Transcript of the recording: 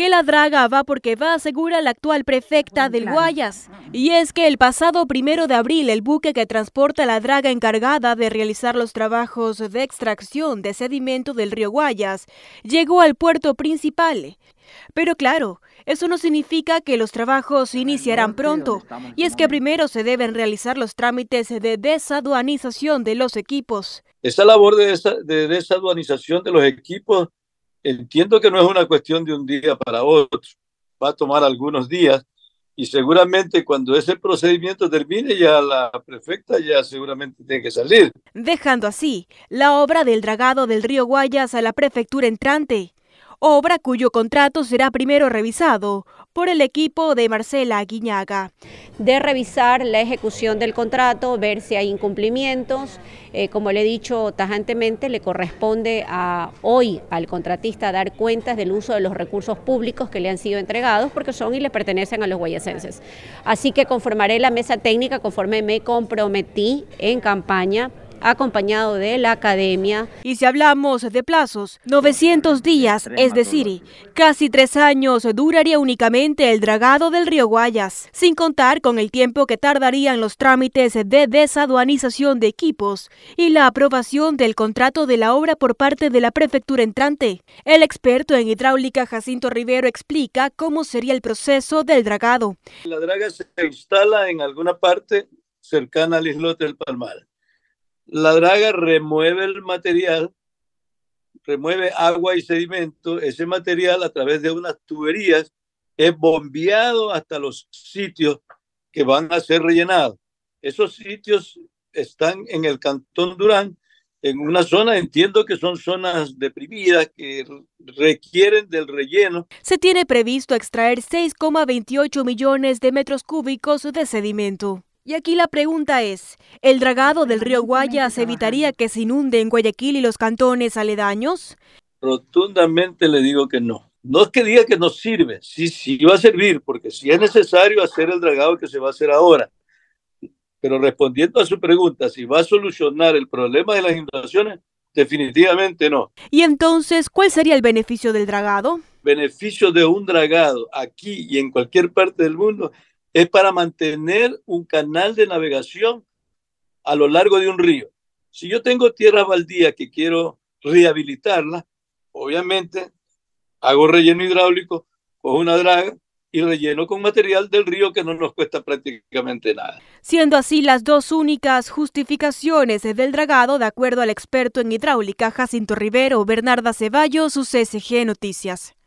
que la draga va porque va, asegura la actual prefecta del Guayas. Y es que el pasado primero de abril, el buque que transporta la draga encargada de realizar los trabajos de extracción de sedimento del río Guayas llegó al puerto principal. Pero claro, eso no significa que los trabajos iniciarán pronto, y es que primero se deben realizar los trámites de desaduanización de los equipos. Esta labor de, de desaduanización de los equipos entiendo que no es una cuestión de un día para otro, va a tomar algunos días y seguramente cuando ese procedimiento termine ya la prefecta ya seguramente tiene que salir. Dejando así la obra del dragado del río Guayas a la prefectura entrante, obra cuyo contrato será primero revisado por el equipo de Marcela Guiñaga. De revisar la ejecución del contrato, ver si hay incumplimientos. Eh, como le he dicho tajantemente, le corresponde a, hoy al contratista dar cuentas del uso de los recursos públicos que le han sido entregados porque son y le pertenecen a los guayacenses. Así que conformaré la mesa técnica conforme me comprometí en campaña acompañado de la academia. Y si hablamos de plazos, 900 días, es decir, casi tres años duraría únicamente el dragado del río Guayas, sin contar con el tiempo que tardarían los trámites de desaduanización de equipos y la aprobación del contrato de la obra por parte de la prefectura entrante. El experto en hidráulica Jacinto Rivero explica cómo sería el proceso del dragado. La draga se instala en alguna parte cercana al islote del Palmar. La draga remueve el material, remueve agua y sedimento. Ese material a través de unas tuberías es bombeado hasta los sitios que van a ser rellenados. Esos sitios están en el Cantón Durán, en una zona, entiendo que son zonas deprimidas que requieren del relleno. Se tiene previsto extraer 6,28 millones de metros cúbicos de sedimento. Y aquí la pregunta es, ¿el dragado del río Guayas evitaría que se inunde en Guayaquil y los cantones aledaños? Rotundamente le digo que no. No es que diga que no sirve, sí, sí va a servir, porque si sí es necesario hacer el dragado que se va a hacer ahora. Pero respondiendo a su pregunta, si va a solucionar el problema de las inundaciones, definitivamente no. ¿Y entonces cuál sería el beneficio del dragado? Beneficio de un dragado aquí y en cualquier parte del mundo es para mantener un canal de navegación a lo largo de un río. Si yo tengo tierra baldías que quiero rehabilitarla, obviamente hago relleno hidráulico, cojo una draga y relleno con material del río que no nos cuesta prácticamente nada. Siendo así las dos únicas justificaciones del dragado, de acuerdo al experto en hidráulica Jacinto Rivero, Bernarda Ceballos, UCSG Noticias.